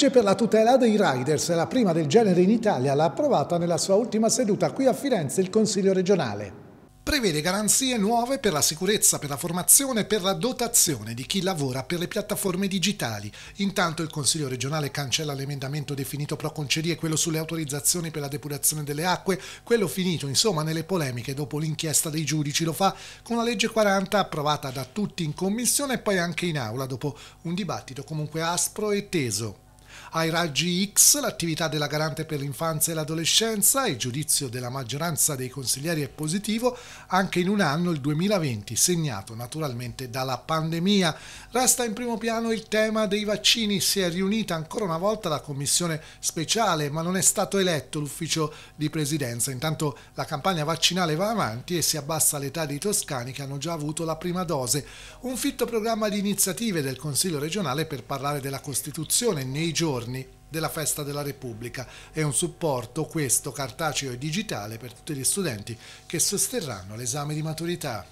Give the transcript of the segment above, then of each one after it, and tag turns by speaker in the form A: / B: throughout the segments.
A: legge per la tutela dei riders, la prima del genere in Italia, l'ha approvata nella sua ultima seduta qui a Firenze il Consiglio regionale. Prevede garanzie nuove per la sicurezza, per la formazione e per la dotazione di chi lavora per le piattaforme digitali. Intanto il Consiglio regionale cancella l'emendamento definito pro concedie, quello sulle autorizzazioni per la depurazione delle acque, quello finito insomma nelle polemiche dopo l'inchiesta dei giudici. Lo fa con la legge 40 approvata da tutti in commissione e poi anche in aula dopo un dibattito comunque aspro e teso. Ai raggi X l'attività della garante per l'infanzia e l'adolescenza, il giudizio della maggioranza dei consiglieri è positivo anche in un anno, il 2020, segnato naturalmente dalla pandemia. Resta in primo piano il tema dei vaccini, si è riunita ancora una volta la commissione speciale, ma non è stato eletto l'ufficio di presidenza. Intanto la campagna vaccinale va avanti e si abbassa l'età dei toscani che hanno già avuto la prima dose. Un fitto programma di iniziative del Consiglio regionale per parlare della Costituzione nei giorni giorni della festa della Repubblica. È un supporto, questo cartaceo e digitale, per tutti gli studenti che sosterranno l'esame di maturità.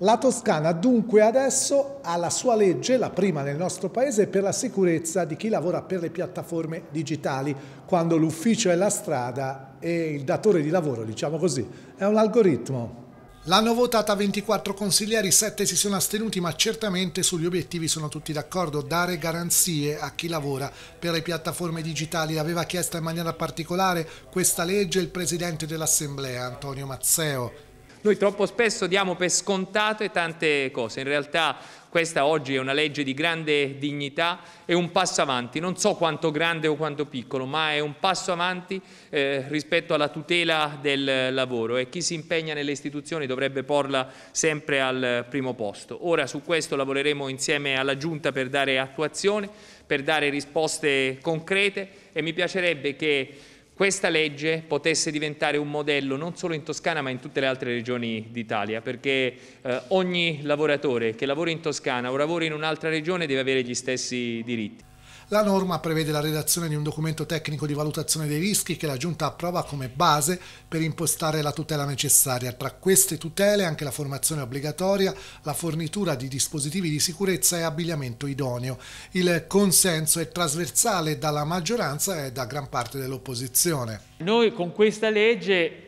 A: La Toscana dunque adesso ha la sua legge, la prima nel nostro paese, per la sicurezza di chi lavora per le piattaforme digitali, quando l'ufficio è la strada e il datore di lavoro, diciamo così, è un algoritmo. L'hanno votata 24 consiglieri, 7 si sono astenuti, ma certamente sugli obiettivi sono tutti d'accordo. Dare garanzie a chi lavora per le piattaforme digitali. L'aveva chiesta in maniera particolare questa legge il presidente dell'Assemblea, Antonio Mazzeo.
B: Noi troppo spesso diamo per scontate tante cose, in realtà questa oggi è una legge di grande dignità, e un passo avanti, non so quanto grande o quanto piccolo, ma è un passo avanti eh, rispetto alla tutela del lavoro e chi si impegna nelle istituzioni dovrebbe porla sempre al primo posto. Ora su questo lavoreremo insieme alla Giunta per dare attuazione, per dare risposte concrete e mi piacerebbe che questa legge potesse diventare un modello non solo in Toscana ma in tutte le altre regioni d'Italia, perché eh, ogni lavoratore che lavora in Toscana o lavora in un'altra regione deve avere gli stessi
C: diritti.
A: La norma prevede la redazione di un documento tecnico di valutazione dei rischi che la Giunta approva come base per impostare la tutela necessaria. Tra queste tutele anche la formazione obbligatoria, la fornitura di dispositivi di sicurezza e abbigliamento idoneo. Il consenso è trasversale dalla maggioranza e da gran parte dell'opposizione.
D: Noi con questa legge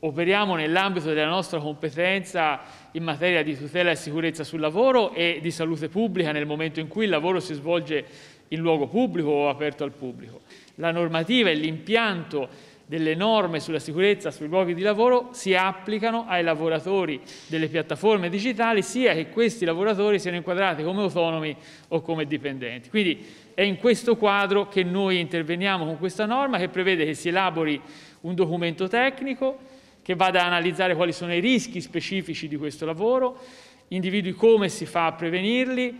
D: operiamo nell'ambito della nostra competenza in materia di tutela e sicurezza sul lavoro e di salute pubblica nel momento in cui il lavoro si svolge in luogo pubblico o aperto al pubblico. La normativa e l'impianto delle norme sulla sicurezza sui luoghi di lavoro si applicano ai lavoratori delle piattaforme digitali sia che questi lavoratori siano inquadrati come autonomi o come dipendenti. Quindi è in questo quadro che noi interveniamo con questa norma che prevede che si elabori un documento tecnico che vada ad analizzare quali sono i rischi specifici di questo lavoro, individui come si fa a prevenirli,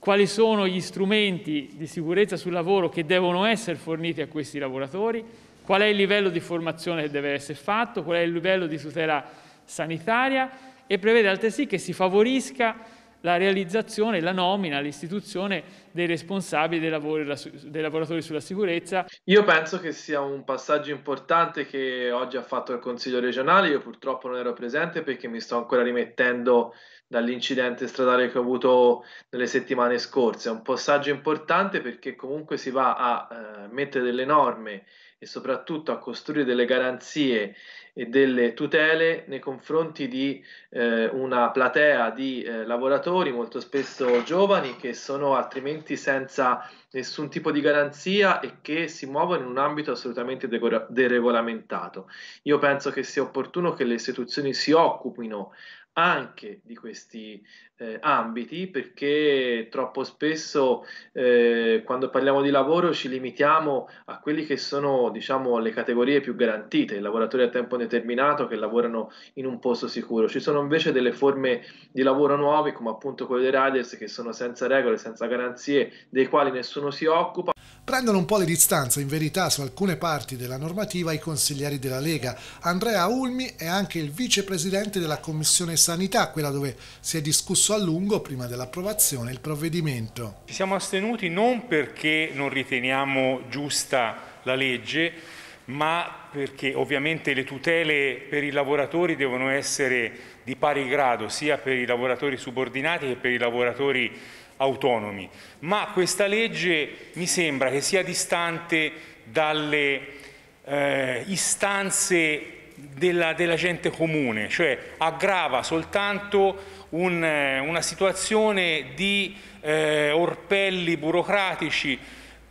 D: quali sono gli strumenti di sicurezza sul lavoro che devono essere forniti a questi lavoratori, qual è il livello di formazione che deve essere fatto, qual è il livello di tutela sanitaria e prevede altresì che si favorisca la realizzazione, la nomina, l'istituzione dei responsabili dei, lavori, dei lavoratori sulla sicurezza.
E: Io penso che sia un passaggio importante che oggi ha fatto il Consiglio regionale, io purtroppo non ero presente perché mi sto ancora rimettendo dall'incidente stradale che ho avuto nelle settimane scorse. È un passaggio importante perché comunque si va a eh, mettere delle norme e soprattutto a costruire delle garanzie e delle tutele nei confronti di eh, una platea di eh, lavoratori molto spesso giovani che sono altrimenti senza nessun tipo di garanzia e che si muovono in un ambito assolutamente deregolamentato. Io penso che sia opportuno che le istituzioni si occupino anche di questi eh, ambiti perché troppo spesso eh, quando parliamo di lavoro ci limitiamo a quelli che sono diciamo le categorie più garantite, i lavoratori a tempo determinato che lavorano in un posto sicuro. Ci sono invece delle forme di lavoro nuove come appunto quelle dei riders che sono senza regole, senza garanzie, dei quali nessuno si occupa.
A: Prendono un po' le distanze in verità su alcune parti della normativa i consiglieri della Lega, Andrea Ulmi è anche il vicepresidente della Commissione sanità, quella dove si è discusso a lungo prima dell'approvazione il provvedimento.
D: Ci siamo astenuti non perché non riteniamo giusta la legge, ma perché ovviamente le tutele per i lavoratori devono essere di pari grado sia per i lavoratori subordinati che per i lavoratori autonomi. Ma questa legge mi sembra che sia distante dalle eh, istanze della, della, gente comune, cioè aggrava soltanto un, eh, una situazione di eh, orpelli burocratici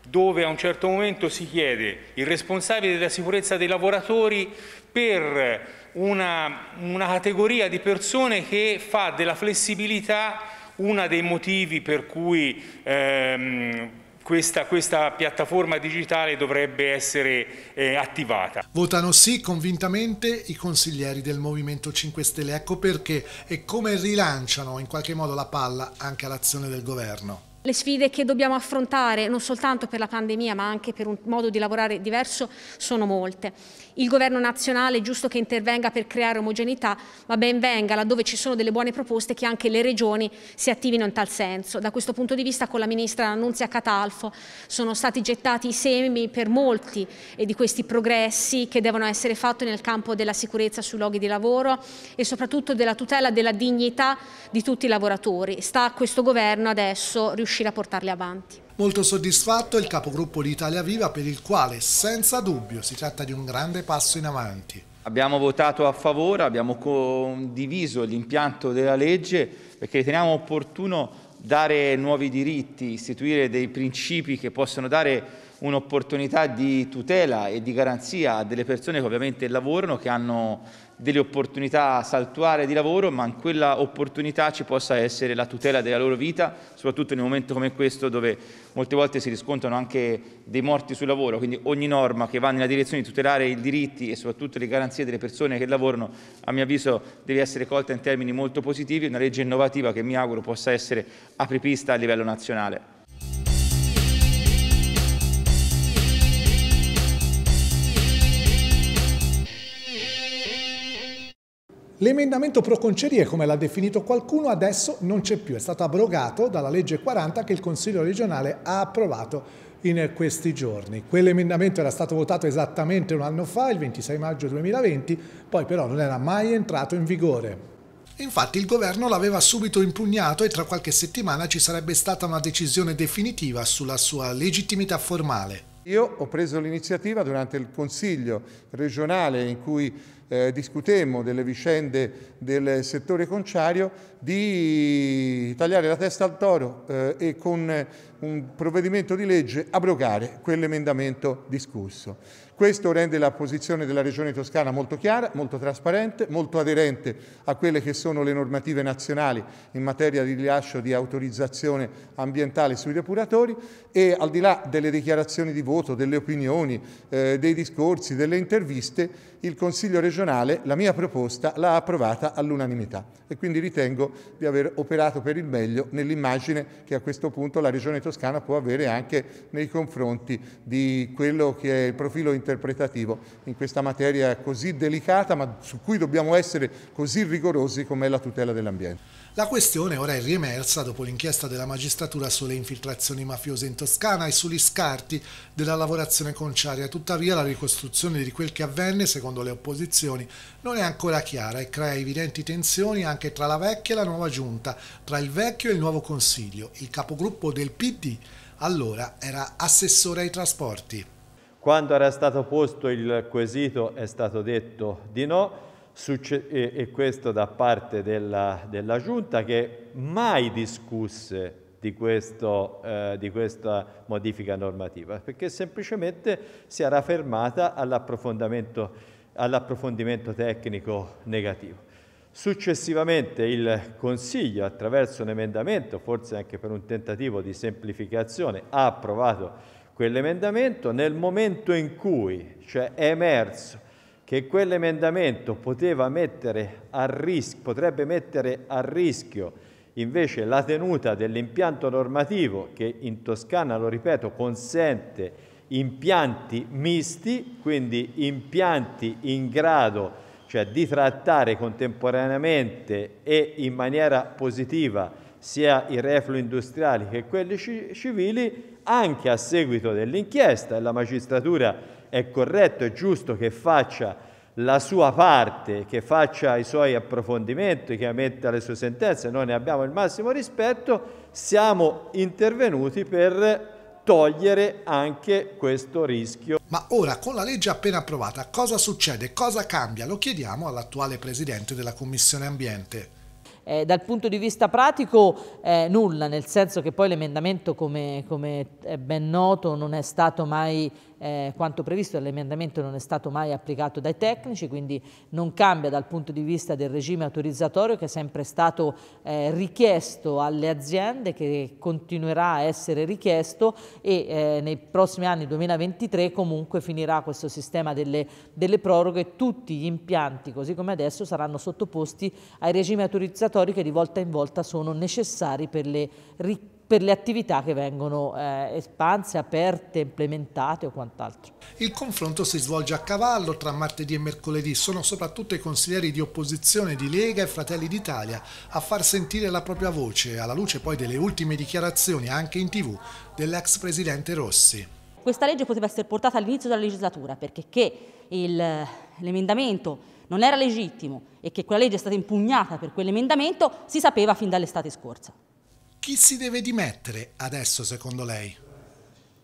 D: dove a un certo momento si chiede il responsabile della sicurezza dei lavoratori per una, una categoria di persone che fa della flessibilità uno dei motivi per cui ehm, questa, questa, piattaforma digitale dovrebbe essere eh, attivata. Votano
A: sì convintamente i consiglieri del Movimento 5 Stelle, ecco perché e come rilanciano in qualche modo la palla anche all'azione del governo.
F: Le sfide che dobbiamo affrontare non soltanto per la pandemia ma anche per un modo di lavorare diverso sono molte. Il governo nazionale è giusto che intervenga per creare omogeneità, ma ben venga laddove ci sono delle buone proposte che anche le regioni si attivino in tal senso. Da questo punto di vista con la ministra Nunzia Catalfo sono stati gettati i semi per molti eh, di questi progressi che devono essere fatti nel campo della sicurezza sui luoghi di lavoro e soprattutto della tutela della dignità di tutti i lavoratori. Sta a questo governo adesso riuscire a portarli avanti.
A: Molto soddisfatto il capogruppo di Italia Viva per il quale senza dubbio si tratta di un grande passo in avanti.
G: Abbiamo votato a favore, abbiamo condiviso l'impianto della legge perché riteniamo opportuno dare nuovi diritti, istituire dei principi che possono dare un'opportunità di tutela e di garanzia a delle persone che ovviamente lavorano, che hanno delle opportunità saltuarie di lavoro, ma in quella opportunità ci possa essere la tutela della loro vita, soprattutto in un momento come questo dove molte volte si riscontrano anche dei morti sul lavoro, quindi ogni norma che va nella direzione di tutelare i diritti e soprattutto le garanzie delle persone che lavorano, a mio avviso deve essere colta in termini molto positivi, una legge innovativa che mi auguro possa essere apripista a livello nazionale.
A: L'emendamento pro concerie, come l'ha definito qualcuno, adesso non c'è più, è stato abrogato dalla legge 40 che il Consiglio regionale ha approvato in questi giorni. Quell'emendamento era stato votato esattamente un anno fa, il 26 maggio 2020, poi però non era mai entrato in vigore. Infatti il governo l'aveva subito impugnato e tra qualche settimana ci sarebbe stata una decisione definitiva sulla sua legittimità formale.
H: Io ho preso l'iniziativa durante il Consiglio regionale in cui eh, discutemmo delle vicende del settore conciario, di tagliare la testa al toro eh, e con eh, un provvedimento di legge abrogare quell'emendamento discusso. Questo rende la posizione della Regione Toscana molto chiara, molto trasparente, molto aderente a quelle che sono le normative nazionali in materia di rilascio di autorizzazione ambientale sui depuratori e al di là delle dichiarazioni di voto, delle opinioni, eh, dei discorsi, delle interviste, il Consiglio regionale la mia proposta l'ha approvata all'unanimità e quindi ritengo di aver operato per il meglio nell'immagine che a questo punto la Regione Toscana può avere anche nei confronti di quello che è il profilo interpretativo in questa materia così delicata ma su cui dobbiamo essere così rigorosi come è la tutela dell'ambiente.
A: La questione ora è riemersa dopo l'inchiesta della magistratura sulle infiltrazioni mafiose in Toscana e sugli scarti della lavorazione conciaria. Tuttavia la ricostruzione di quel che avvenne, secondo le opposizioni, non è ancora chiara e crea evidenti tensioni anche tra la vecchia e la nuova giunta, tra il vecchio e il nuovo consiglio. Il capogruppo del PD allora era assessore ai trasporti.
C: Quando era stato posto il quesito è stato detto di no Succe- e, e, questo da parte della, della, Giunta che mai discusse di, questo, eh, di questa modifica normativa, perché semplicemente si era fermata all'approfondimento, all'approfondimento tecnico negativo. Successivamente il Consiglio, attraverso un emendamento, forse anche per un tentativo di semplificazione, ha approvato quell'emendamento nel momento in cui cioè, è emerso che quell'emendamento mettere rischio, potrebbe mettere a rischio invece la tenuta dell'impianto normativo che in Toscana, lo ripeto, consente impianti misti, quindi impianti in grado cioè, di trattare contemporaneamente e in maniera positiva sia i reflui industriali che quelli civili, anche a seguito dell'inchiesta e la magistratura è corretto, è giusto che faccia la sua parte, che faccia i suoi approfondimenti, che emetta le sue sentenze, noi ne abbiamo il massimo rispetto, siamo intervenuti per togliere anche questo rischio. Ma ora con la legge appena approvata cosa succede,
A: cosa cambia? Lo chiediamo all'attuale presidente della Commissione Ambiente.
F: Eh, dal punto di vista pratico eh, nulla, nel senso che poi l'emendamento come, come è ben noto non è stato mai eh, quanto previsto dall'emendamento non è stato mai applicato dai tecnici, quindi non cambia dal punto di vista del regime autorizzatorio che è sempre stato eh, richiesto alle aziende, che continuerà a essere richiesto e eh, nei prossimi anni 2023 comunque finirà questo sistema delle, delle proroghe, tutti gli impianti così come adesso saranno sottoposti ai regimi autorizzatori che di volta in volta sono necessari per le ricchezze per le attività che vengono eh, espanse, aperte, implementate o quant'altro.
A: Il confronto si svolge a cavallo tra martedì e mercoledì, sono soprattutto i consiglieri di opposizione di Lega e Fratelli d'Italia a far sentire la propria voce, alla luce poi delle ultime dichiarazioni anche in tv dell'ex presidente Rossi.
F: Questa legge poteva essere portata all'inizio della legislatura perché che l'emendamento non era legittimo e che quella legge è stata impugnata per quell'emendamento si sapeva fin dall'estate scorsa.
A: Chi si deve dimettere adesso secondo lei?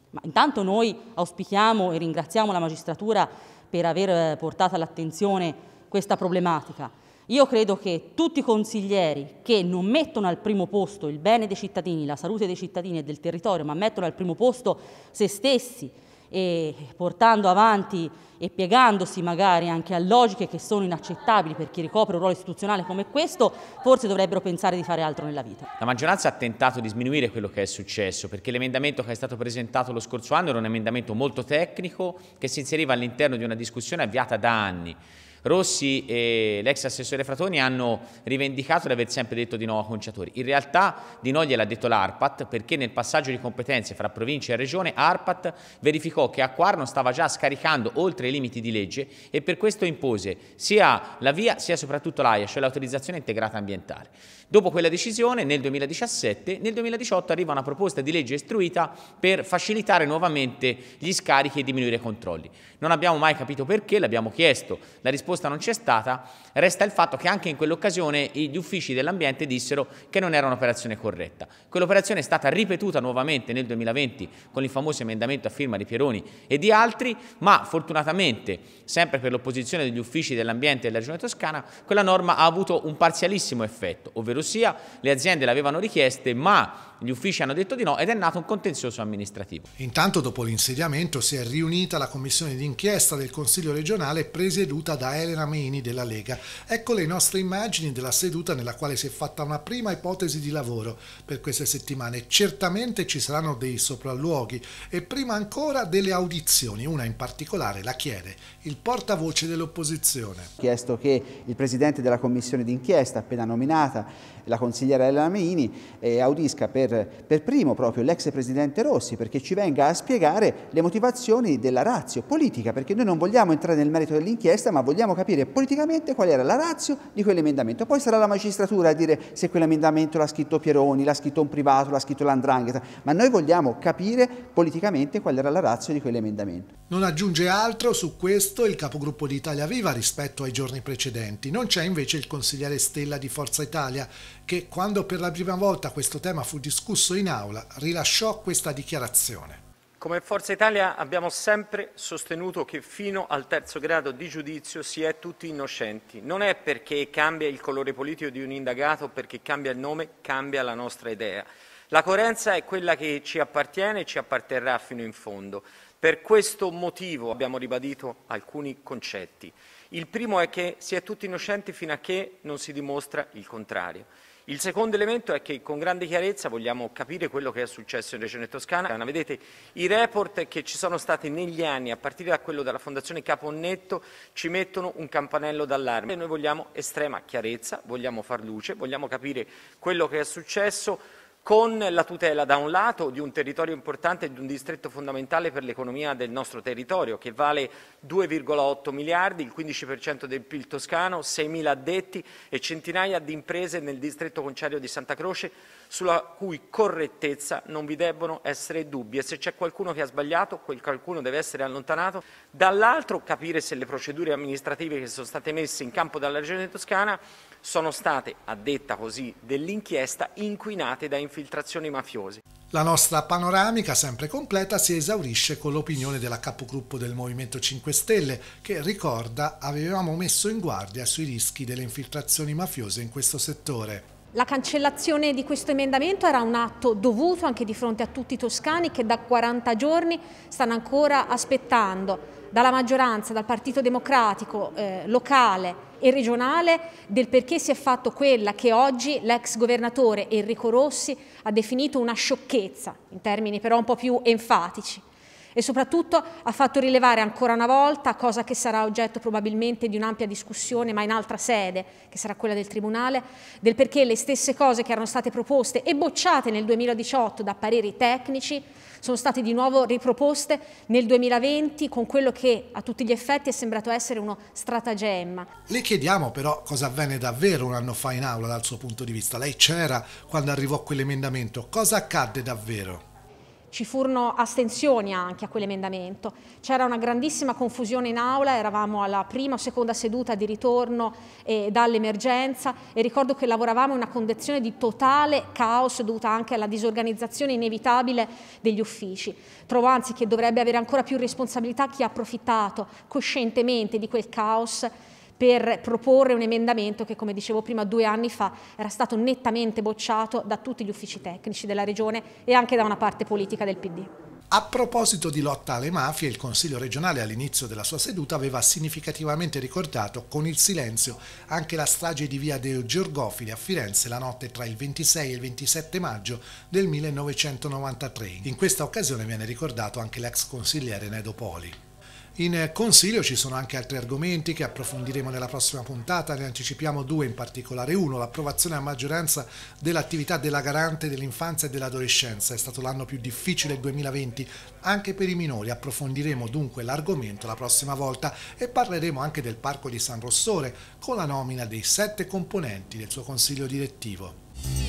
F: Ma intanto noi auspichiamo e ringraziamo la magistratura per aver eh, portato all'attenzione questa problematica. Io credo che tutti i consiglieri che non mettono al primo posto il bene dei cittadini, la salute dei cittadini e del territorio, ma mettono al primo posto se stessi, e portando avanti e piegandosi magari anche a logiche che sono inaccettabili per chi ricopre un ruolo istituzionale come questo, forse dovrebbero pensare di fare altro nella vita.
G: La maggioranza ha tentato di sminuire quello che è successo, perché l'emendamento che è stato presentato lo scorso anno era un emendamento molto tecnico che si inseriva all'interno di una discussione avviata da anni. Rossi e l'ex assessore Fratoni hanno rivendicato di aver sempre detto di no a conciatori. In realtà di no gliel'ha detto l'ARPAT perché nel passaggio di competenze fra provincia e regione ARPAT verificò che Acquarno stava già scaricando oltre i limiti di legge e per questo impose sia la via sia soprattutto l'AIA, cioè l'autorizzazione integrata ambientale. Dopo quella decisione, nel 2017, nel 2018 arriva una proposta di legge istruita per facilitare nuovamente gli scarichi e diminuire i controlli. Non abbiamo mai capito perché, l'abbiamo chiesto, la risposta non c'è stata, resta il fatto che anche in quell'occasione gli uffici dell'ambiente dissero che non era un'operazione corretta. Quell'operazione è stata ripetuta nuovamente nel 2020 con il famoso emendamento a firma di Pieroni e di altri, ma fortunatamente, sempre per l'opposizione degli uffici dell'ambiente della Regione Toscana, quella norma ha avuto un parzialissimo effetto, ovvero Russia, le aziende l'avevano richieste ma gli uffici hanno detto di no ed è nato un contenzioso amministrativo.
A: Intanto dopo l'insediamento si è riunita la commissione d'inchiesta del Consiglio regionale presieduta da Elena Meni della Lega. Ecco le nostre immagini della seduta nella quale si è fatta una prima ipotesi di lavoro per queste settimane. Certamente ci saranno dei sopralluoghi e prima ancora delle audizioni, una in particolare la chiede il portavoce dell'opposizione.
D: Ho chiesto che il presidente della commissione d'inchiesta appena nominata la consigliera Elena Meini, eh, audisca per, per primo proprio l'ex presidente Rossi perché ci venga a spiegare le motivazioni della razio politica, perché noi non vogliamo entrare nel merito dell'inchiesta ma vogliamo capire politicamente qual era la razio di quell'emendamento. Poi sarà la magistratura a dire se quell'emendamento l'ha scritto Pieroni, l'ha scritto un privato, l'ha scritto l'Andrangheta, ma noi vogliamo capire politicamente qual era la razio di quell'emendamento.
A: Non aggiunge altro su questo il capogruppo di Italia Viva rispetto ai giorni precedenti. Non c'è invece il consigliere Stella di Forza Italia, che quando per la prima volta questo tema fu discusso in aula rilasciò questa dichiarazione.
I: Come Forza Italia abbiamo sempre sostenuto che fino al terzo grado di giudizio si è tutti innocenti. Non è perché cambia il colore politico di un indagato, perché cambia il nome, cambia la nostra idea. La coerenza è quella che ci appartiene e ci apparterrà fino in fondo. Per questo motivo abbiamo ribadito alcuni concetti. Il primo è che si è tutti innocenti fino a che non si dimostra il contrario. Il secondo elemento è che con grande chiarezza vogliamo capire quello che è successo in Regione Toscana. Vedete i report che ci sono stati negli anni, a partire da quello della Fondazione Caponnetto, ci mettono un campanello d'allarme. Noi vogliamo estrema chiarezza, vogliamo far luce, vogliamo capire quello che è successo con la tutela da un lato di un territorio importante e di un distretto fondamentale per l'economia del nostro territorio che vale 2,8 miliardi, il 15% del PIL toscano, 6.000 addetti e centinaia di imprese nel distretto conciario di Santa Croce sulla cui correttezza non vi debbono essere dubbi e se c'è qualcuno che ha sbagliato quel qualcuno deve essere allontanato. Dall'altro capire se le procedure amministrative che sono state messe in campo dalla Regione Toscana sono state, a detta così dell'inchiesta, inquinate da infiltrazioni mafiose.
A: La nostra panoramica, sempre completa, si esaurisce con l'opinione della capogruppo del Movimento 5 Stelle, che ricorda avevamo messo in guardia sui rischi delle infiltrazioni mafiose in questo settore.
F: La cancellazione di questo emendamento era un atto dovuto anche di fronte a tutti i toscani che da 40 giorni stanno ancora aspettando dalla maggioranza, dal Partito Democratico eh, locale e regionale del perché si è fatto quella che oggi l'ex governatore Enrico Rossi ha definito una sciocchezza, in termini però un po' più enfatici e soprattutto ha fatto rilevare ancora una volta, cosa che sarà oggetto probabilmente di un'ampia discussione, ma in altra sede, che sarà quella del Tribunale, del perché le stesse cose che erano state proposte e bocciate nel 2018 da pareri tecnici sono state di nuovo riproposte nel 2020 con quello che a tutti gli effetti è sembrato essere uno stratagemma.
A: Le chiediamo però cosa avvenne davvero un anno fa in aula dal suo punto di vista. Lei c'era quando arrivò quell'emendamento, cosa accadde davvero?
F: ci furono astensioni anche a quell'emendamento. C'era una grandissima confusione in aula, eravamo alla prima o seconda seduta di ritorno eh, dall'emergenza e ricordo che lavoravamo in una condizione di totale caos dovuta anche alla disorganizzazione inevitabile degli uffici. Trovo anzi che dovrebbe avere ancora più responsabilità chi ha approfittato coscientemente di quel caos per proporre un emendamento che, come dicevo prima, due anni fa era stato nettamente bocciato da tutti gli uffici tecnici della Regione e anche da una parte politica del PD. A
A: proposito di lotta alle mafie, il Consiglio regionale all'inizio della sua seduta aveva significativamente ricordato con il silenzio anche la strage di via dei Giorgofili a Firenze la notte tra il 26 e il 27 maggio del 1993. In questa occasione viene ricordato anche l'ex consigliere Nedo Poli. In consiglio ci sono anche altri argomenti che approfondiremo nella prossima puntata, ne anticipiamo due in particolare. Uno, l'approvazione a maggioranza dell'attività della garante dell'infanzia e dell'adolescenza. È stato l'anno più difficile il 2020 anche per i minori. Approfondiremo dunque l'argomento la prossima volta e parleremo anche del Parco di San Rossore con la nomina dei sette componenti del suo consiglio direttivo.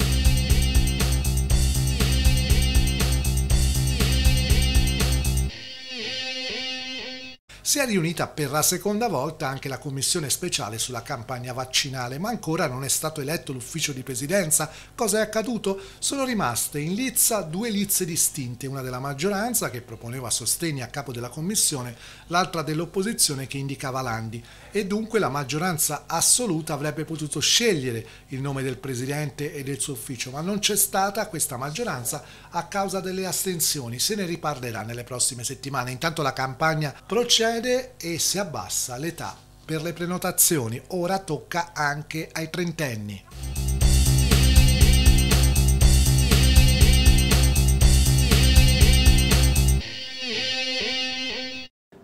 A: Si è riunita per la seconda volta anche la commissione speciale sulla campagna vaccinale, ma ancora non è stato eletto l'ufficio di presidenza. Cosa è accaduto? Sono rimaste in lizza due lizze distinte, una della maggioranza che proponeva sostegni a capo della commissione, l'altra dell'opposizione che indicava Landi e dunque la maggioranza assoluta avrebbe potuto scegliere il nome del presidente e del suo ufficio, ma non c'è stata questa maggioranza a causa delle astensioni. Se ne riparlerà nelle prossime settimane. Intanto la campagna procede e si abbassa l'età per le prenotazioni. Ora tocca anche ai trentenni.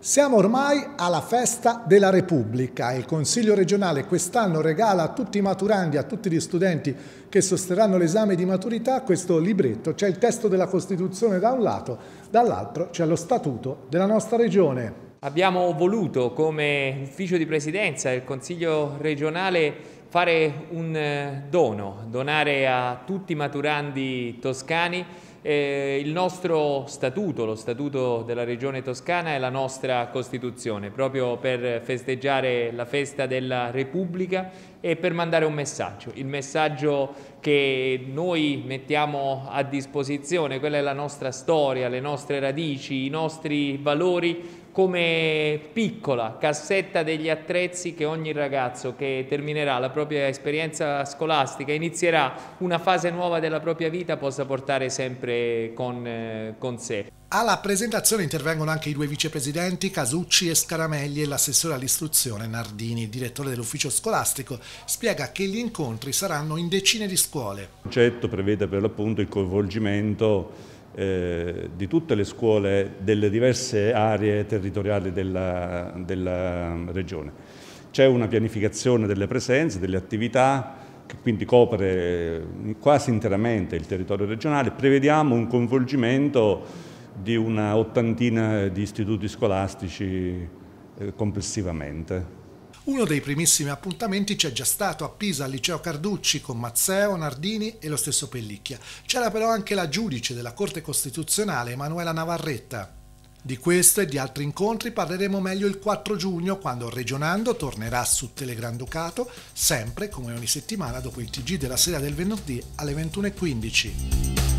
A: Siamo ormai alla festa della Repubblica. Il Consiglio regionale quest'anno regala a tutti i maturandi, a tutti gli studenti che sosterranno l'esame di maturità questo libretto. C'è il testo della Costituzione da un lato, dall'altro c'è lo statuto della nostra regione.
B: Abbiamo voluto come ufficio di presidenza del Consiglio regionale fare un eh, dono, donare a tutti i maturandi toscani eh, il nostro statuto, lo statuto della regione toscana è la nostra Costituzione, proprio per festeggiare la festa della Repubblica e per mandare un messaggio, il messaggio che noi mettiamo a disposizione, quella è la nostra storia, le nostre radici, i nostri valori come piccola cassetta degli attrezzi che ogni ragazzo che terminerà la propria esperienza scolastica, inizierà una fase nuova della propria vita, possa portare sempre con, eh, con sé. Alla
A: presentazione intervengono anche i due vicepresidenti Casucci e Scaramelli e l'assessore all'istruzione Nardini, direttore dell'ufficio scolastico, spiega che gli incontri saranno in decine di scuole. Il
C: concetto prevede per l'appunto il coinvolgimento eh, di tutte le scuole delle diverse aree territoriali della, della regione. C'è una pianificazione delle presenze, delle attività, che quindi copre eh, quasi interamente il territorio regionale. Prevediamo un coinvolgimento di una ottantina di istituti scolastici eh, complessivamente.
A: Uno dei primissimi appuntamenti c'è già stato a Pisa al liceo Carducci con Mazzeo, Nardini e lo stesso Pellicchia. C'era però anche la giudice della Corte Costituzionale Emanuela Navarretta. Di questo e di altri incontri parleremo meglio il 4 giugno quando Regionando tornerà su Telegranducato, sempre come ogni settimana dopo il TG della sera del venerdì alle 21.15.